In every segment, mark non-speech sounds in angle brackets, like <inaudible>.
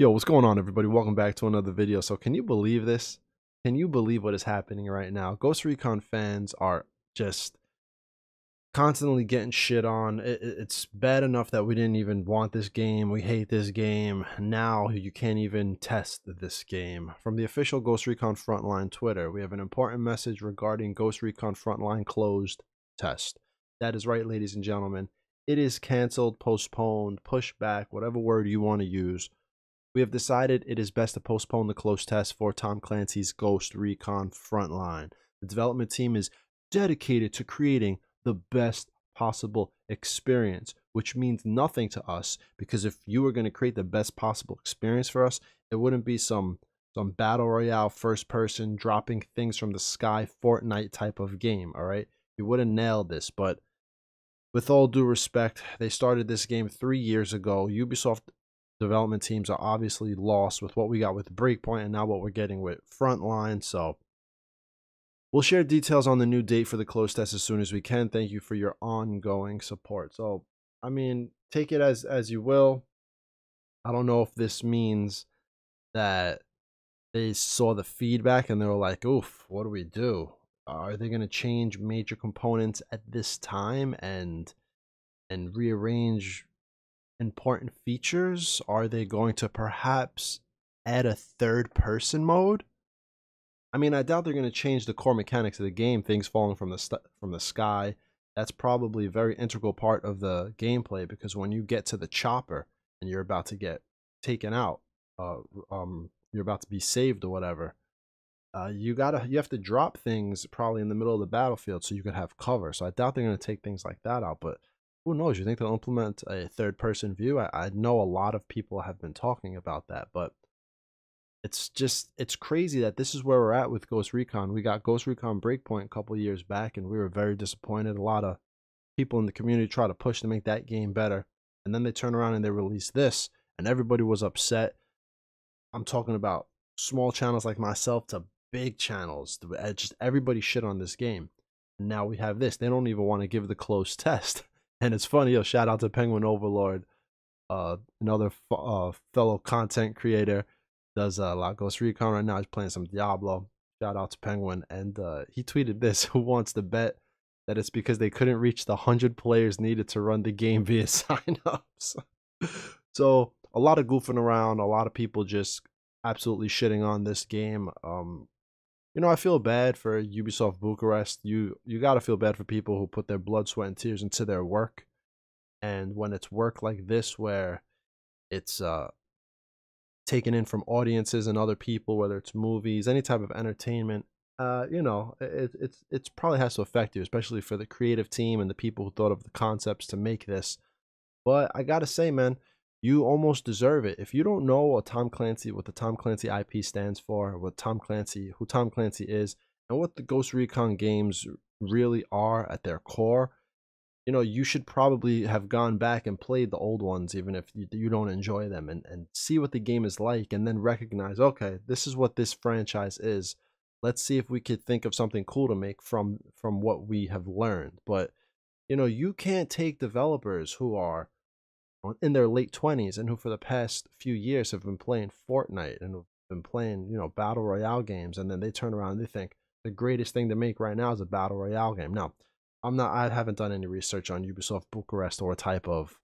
Yo, what's going on everybody? Welcome back to another video. So can you believe this? Can you believe what is happening right now? Ghost Recon fans are just constantly getting shit on. It's bad enough that we didn't even want this game. We hate this game. Now you can't even test this game. From the official Ghost Recon Frontline Twitter, we have an important message regarding Ghost Recon Frontline closed test. That is right, ladies and gentlemen. It is canceled, postponed, pushed back, whatever word you want to use we have decided it is best to postpone the close test for Tom Clancy's Ghost Recon Frontline. The development team is dedicated to creating the best possible experience, which means nothing to us because if you were going to create the best possible experience for us, it wouldn't be some some battle royale first person dropping things from the sky Fortnite type of game, all right? You would have nailed this, but with all due respect, they started this game 3 years ago. Ubisoft development teams are obviously lost with what we got with Breakpoint and now what we're getting with Frontline. So we'll share details on the new date for the close test as soon as we can. Thank you for your ongoing support. So I mean, take it as as you will. I don't know if this means that they saw the feedback and they were like, "Oof, what do we do? Are they going to change major components at this time and and rearrange important features? Are they going to perhaps add a third person mode? I mean, I doubt they're going to change the core mechanics of the game, things falling from the from the sky. That's probably a very integral part of the gameplay because when you get to the chopper and you're about to get taken out, uh, um, you're about to be saved or whatever. Uh, you gotta you have to drop things probably in the middle of the battlefield so you could have cover. So I doubt they're going to take things like that out, but who knows? You think they'll implement a third person view? I, I know a lot of people have been talking about that, but it's just it's crazy that this is where we're at with Ghost Recon. We got Ghost Recon Breakpoint a couple years back, and we were very disappointed. A lot of people in the community try to push to make that game better, and then they turn around and they release this, and everybody was upset. I'm talking about small channels like myself to big channels. Eh, just everybody shit on this game. And now we have this. They don't even want to give the closed <laughs> test and it's funny. Yo, shout out to Penguin Overlord, uh, another uh, fellow content creator. Does uh, Lagos Recon right now. He's playing some Diablo. Shout out to Penguin, and uh, he tweeted this: <laughs> "Who wants to bet that it's because they couldn't reach the hundred players needed to run the game <laughs> via signups?" <laughs> so a lot of goofing around, a lot of people just absolutely shitting on this game. Um, you know, I feel bad for Ubisoft Bucharest. You you gotta feel bad for people who put their blood, sweat, and tears into their work. And when it's work like this where it's uh taken in from audiences and other people, whether it's movies, any type of entertainment, uh, you know, it it's it's probably has to affect you, especially for the creative team and the people who thought of the concepts to make this. But I gotta say, man, you almost deserve it. If you don't know what Tom Clancy, what the Tom Clancy IP stands for, what Tom Clancy, who Tom Clancy is, and what the Ghost Recon games really are at their core, you know, you should probably have gone back and played the old ones, even if you, you don't enjoy them, and, and see what the game is like, and then recognize, okay, this is what this franchise is. Let's see if we could think of something cool to make from from what we have learned. But you know, you can't take developers who are in their late 20s and who for the past few years have been playing Fortnite and been playing, you know, battle royale games and then they turn around and they think the greatest thing to make right now is a battle royale game. Now, I'm not I haven't done any research on Ubisoft Bucharest or type of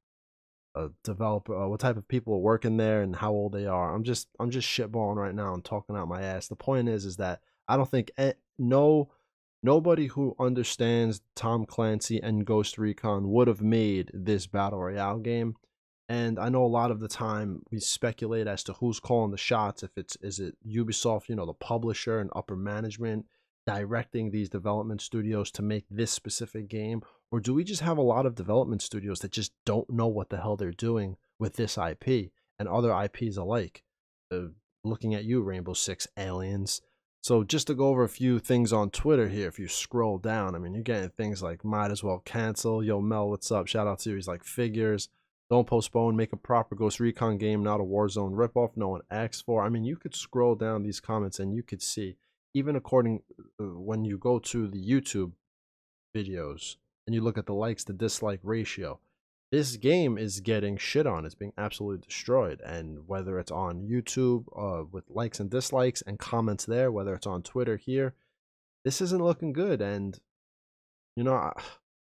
a uh, developer uh, what type of people are working there and how old they are. I'm just I'm just shitballing right now and talking out my ass. The point is is that I don't think no Nobody who understands Tom Clancy and Ghost Recon would have made this battle royale game. And I know a lot of the time we speculate as to who's calling the shots. If it's is it Ubisoft, you know, the publisher and upper management directing these development studios to make this specific game, or do we just have a lot of development studios that just don't know what the hell they're doing with this IP and other IPs alike? Uh, looking at you, Rainbow Six Aliens. So just to go over a few things on Twitter here, if you scroll down, I mean, you're getting things like might as well cancel. Yo, Mel, what's up? Shout out series like figures. Don't postpone. Make a proper Ghost Recon game, not a Warzone ripoff. No one asks for. I mean, you could scroll down these comments and you could see, even according uh, when you go to the YouTube videos and you look at the likes to dislike ratio, this game is getting shit on. It's being absolutely destroyed. And whether it's on YouTube uh, with likes and dislikes and comments there, whether it's on Twitter here, this isn't looking good. And, you know,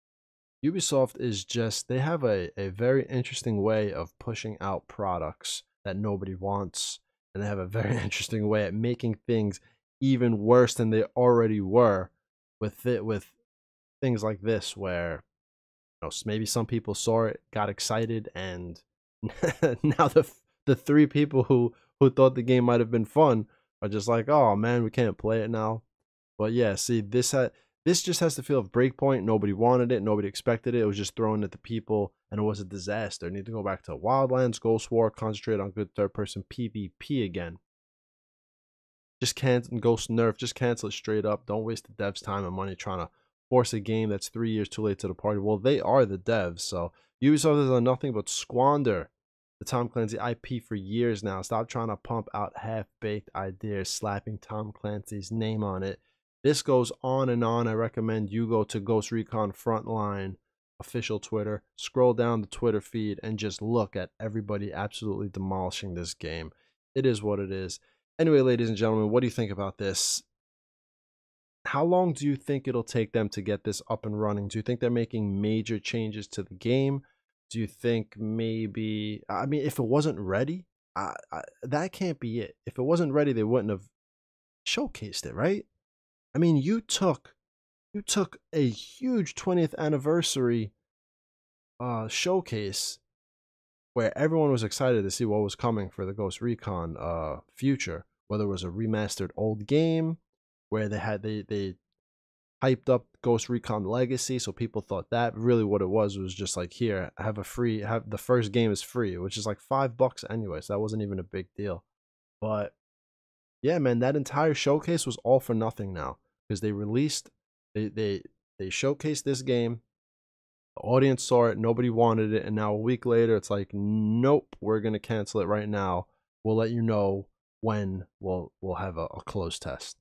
<sighs> Ubisoft is just, they have a, a very interesting way of pushing out products that nobody wants. And they have a <laughs> very interesting way at making things even worse than they already were with it, with things like this, where know, maybe some people saw it, got excited, and <laughs> now the the three people who who thought the game might have been fun are just like, oh man, we can't play it now. But yeah, see, this ha- this just has the feel of Breakpoint. Nobody wanted it, nobody expected it. It was just thrown at the people, and it was a disaster. I need to go back to Wildlands, Ghost War, concentrate on good third-person PvP again. Just can't Ghost Nerf. Just cancel it straight up. Don't waste the devs' time and money trying to force a game that's three years too late to the party. Well, they are the devs, so Ubisoft has done nothing but squander the Tom Clancy IP for years now. Stop trying to pump out half-baked ideas, slapping Tom Clancy's name on it. This goes on and on. I recommend you go to Ghost Recon Frontline official Twitter, scroll down the Twitter feed, and just look at everybody absolutely demolishing this game. It is what it is. Anyway, ladies and gentlemen, what do you think about this? how long do you think it'll take them to get this up and running? Do you think they're making major changes to the game? Do you think maybe I mean if it wasn't ready, I, I, that can't be it. If it wasn't ready, they wouldn't have showcased it, right? I mean, you took you took a huge 20th anniversary uh, showcase where everyone was excited to see what was coming for the Ghost Recon uh, future, whether it was a remastered old game, where they had they they hyped up Ghost Recon Legacy, so people thought that really what it was was just like here, have a free have the first game is free, which is like five bucks anyway, so that wasn't even a big deal. But yeah, man, that entire showcase was all for nothing now because they released they they they showcased this game. The audience saw it, nobody wanted it, and now a week later it's like, nope, we're gonna cancel it right now. We'll let you know when we'll we'll have a, a close test.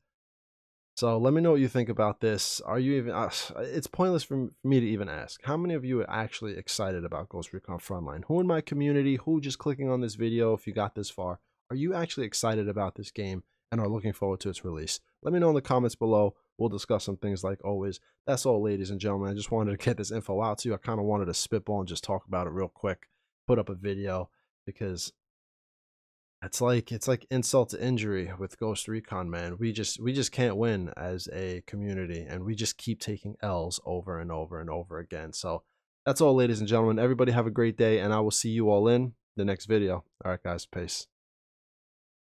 So let me know what you think about this. Are you even? Uh, <sighs> it's pointless for me to even ask. How many of you are actually excited about Ghost Recon Frontline? Who in my community? Who just clicking on this video? If you got this far, are you actually excited about this game and are looking forward to its release? Let me know in the comments below. We'll discuss some things like always. That's all, ladies and gentlemen. I just wanted to get this info out to you. I kind of wanted to spitball and just talk about it real quick, put up a video because it's like it's like insult to injury with Ghost Recon, man. We just we just can't win as a community, and we just keep taking L's over and over and over again. So that's all, ladies and gentlemen. Everybody have a great day, and I will see you all in the next video. All right, guys, peace.